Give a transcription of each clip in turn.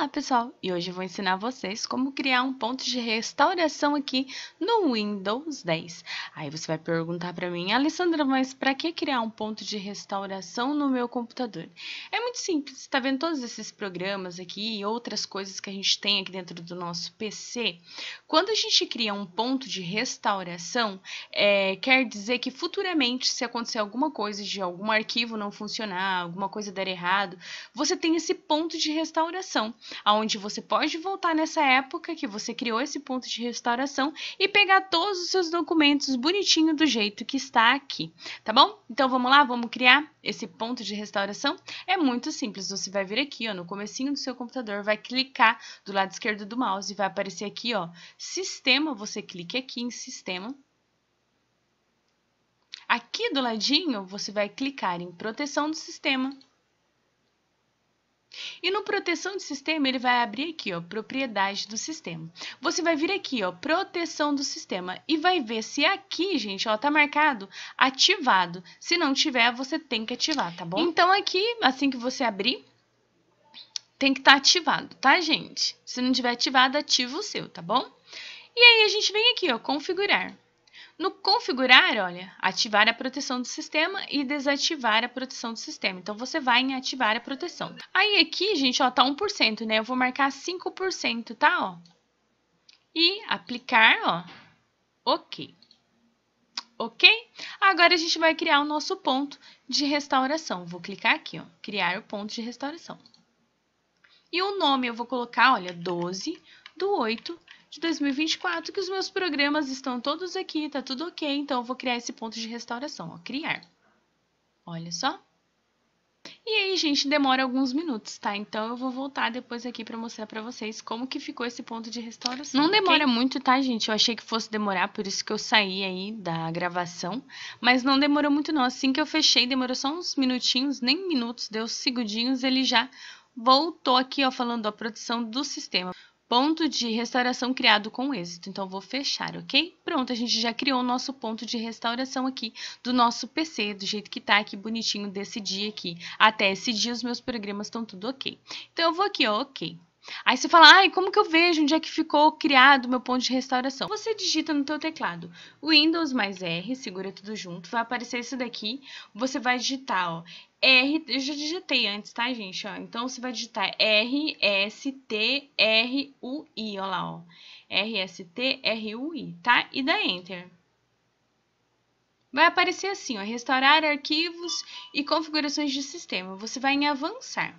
Olá pessoal, e hoje eu vou ensinar vocês como criar um ponto de restauração aqui no Windows 10. Aí você vai perguntar para mim, Alessandra, mas para que criar um ponto de restauração no meu computador? É muito simples, está vendo todos esses programas aqui e outras coisas que a gente tem aqui dentro do nosso PC? Quando a gente cria um ponto de restauração, é, quer dizer que futuramente, se acontecer alguma coisa de algum arquivo não funcionar, alguma coisa der errado, você tem esse ponto de restauração, aonde você pode voltar nessa época que você criou esse ponto de restauração e pegar todos os seus documentos bonitinho do jeito que está aqui, tá bom? Então vamos lá, vamos criar esse ponto de restauração? É muito simples, você vai vir aqui ó, no comecinho do seu computador, vai clicar do lado esquerdo do mouse e vai aparecer aqui ó, sistema, você clica aqui em sistema, Aqui do ladinho, você vai clicar em proteção do sistema e no proteção de sistema, ele vai abrir aqui, ó, propriedade do sistema. Você vai vir aqui, ó, proteção do sistema e vai ver se aqui, gente, ó, tá marcado ativado. Se não tiver, você tem que ativar, tá bom? Então aqui, assim que você abrir, tem que estar tá ativado, tá, gente? Se não tiver ativado, ativa o seu, tá bom? E aí a gente vem aqui, ó, configurar. No configurar, olha, ativar a proteção do sistema e desativar a proteção do sistema. Então, você vai em ativar a proteção. Aí aqui, gente, ó, tá 1%, né? Eu vou marcar 5%, tá? Ó. E aplicar, ó, ok. Ok? Agora, a gente vai criar o nosso ponto de restauração. Vou clicar aqui, ó, criar o ponto de restauração. E o nome eu vou colocar, olha, 12 do 8 de 2024, que os meus programas estão todos aqui, tá tudo ok, então eu vou criar esse ponto de restauração, ó, criar. Olha só. E aí, gente, demora alguns minutos, tá? Então eu vou voltar depois aqui para mostrar para vocês como que ficou esse ponto de restauração. Não demora okay? muito, tá, gente? Eu achei que fosse demorar, por isso que eu saí aí da gravação, mas não demorou muito não. Assim que eu fechei, demorou só uns minutinhos, nem minutos, deu segundinhos, ele já voltou aqui, ó, falando da produção do sistema ponto de restauração criado com êxito. Então, vou fechar, ok? Pronto, a gente já criou o nosso ponto de restauração aqui do nosso PC, do jeito que tá aqui, bonitinho, desse dia aqui. Até esse dia, os meus programas estão tudo ok. Então, eu vou aqui, ó, ok. Aí você fala, ai, como que eu vejo onde é que ficou criado meu ponto de restauração? Você digita no teu teclado Windows mais R, segura tudo junto, vai aparecer isso daqui, você vai digitar, ó, R, eu já digitei antes, tá, gente? Ó, então, você vai digitar R, S, T, R, U, I, ó lá, ó. R, S, T, R, U, I, tá? E dá Enter. Vai aparecer assim, ó, restaurar arquivos e configurações de sistema. Você vai em avançar.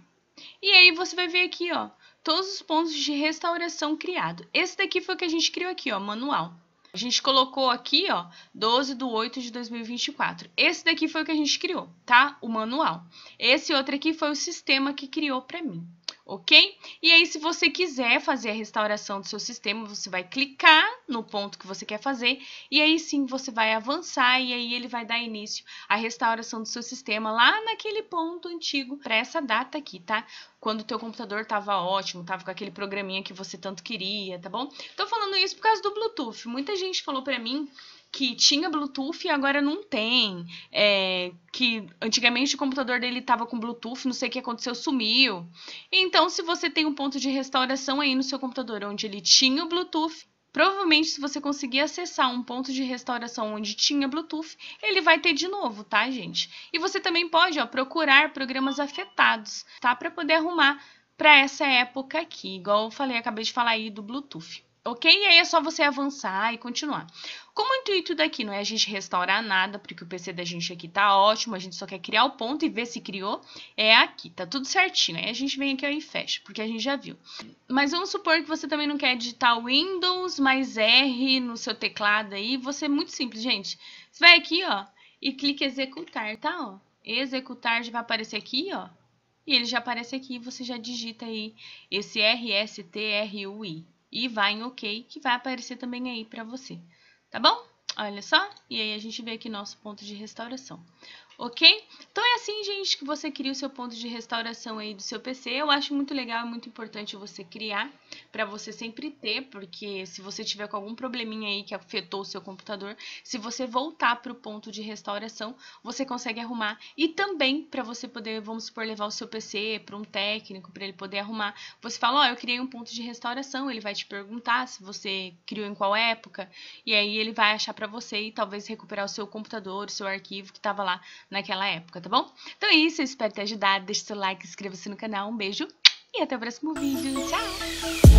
E aí, você vai ver aqui, ó, todos os pontos de restauração criado. Esse daqui foi o que a gente criou aqui, ó, manual. A gente colocou aqui, ó, 12 de 8 de 2024. Esse daqui foi o que a gente criou, tá? O manual. Esse outro aqui foi o sistema que criou para mim ok? E aí, se você quiser fazer a restauração do seu sistema, você vai clicar no ponto que você quer fazer e aí sim você vai avançar e aí ele vai dar início à restauração do seu sistema lá naquele ponto antigo para essa data aqui, tá? Quando o teu computador estava ótimo, tava com aquele programinha que você tanto queria, tá bom? Tô falando isso por causa do Bluetooth. Muita gente falou para mim que tinha Bluetooth e agora não tem, é, que antigamente o computador dele estava com Bluetooth, não sei o que aconteceu, sumiu. Então, se você tem um ponto de restauração aí no seu computador onde ele tinha o Bluetooth, provavelmente se você conseguir acessar um ponto de restauração onde tinha Bluetooth, ele vai ter de novo, tá, gente? E você também pode ó, procurar programas afetados, tá, para poder arrumar para essa época aqui, igual eu falei, acabei de falar aí do Bluetooth ok? E aí é só você avançar e continuar. Como o intuito daqui não é a gente restaurar nada, porque o PC da gente aqui tá ótimo, a gente só quer criar o ponto e ver se criou, é aqui, tá tudo certinho. Aí a gente vem aqui ó, e fecha, porque a gente já viu. Mas vamos supor que você também não quer digitar Windows mais R no seu teclado aí, você é muito simples, gente. Você vai aqui, ó, e clica executar, tá, ó? Executar já vai aparecer aqui, ó. E ele já aparece aqui, e você já digita aí esse RSTRUI, e vai em OK, que vai aparecer também aí para você, tá bom? Olha só, e aí a gente vê aqui nosso ponto de restauração, ok? Então é assim, gente, que você cria o seu ponto de restauração aí do seu PC. Eu acho muito legal, é muito importante você criar para você sempre ter, porque se você tiver com algum probleminha aí que afetou o seu computador, se você voltar para o ponto de restauração, você consegue arrumar. E também para você poder, vamos supor, levar o seu PC para um técnico, para ele poder arrumar. Você fala, ó, oh, eu criei um ponto de restauração, ele vai te perguntar se você criou em qual época, e aí ele vai achar para você e talvez recuperar o seu computador, o seu arquivo que estava lá naquela época tá bom? Então é isso, eu espero ter ajudado. Deixe seu like, inscreva-se no canal. Um beijo e até o próximo vídeo. Tchau!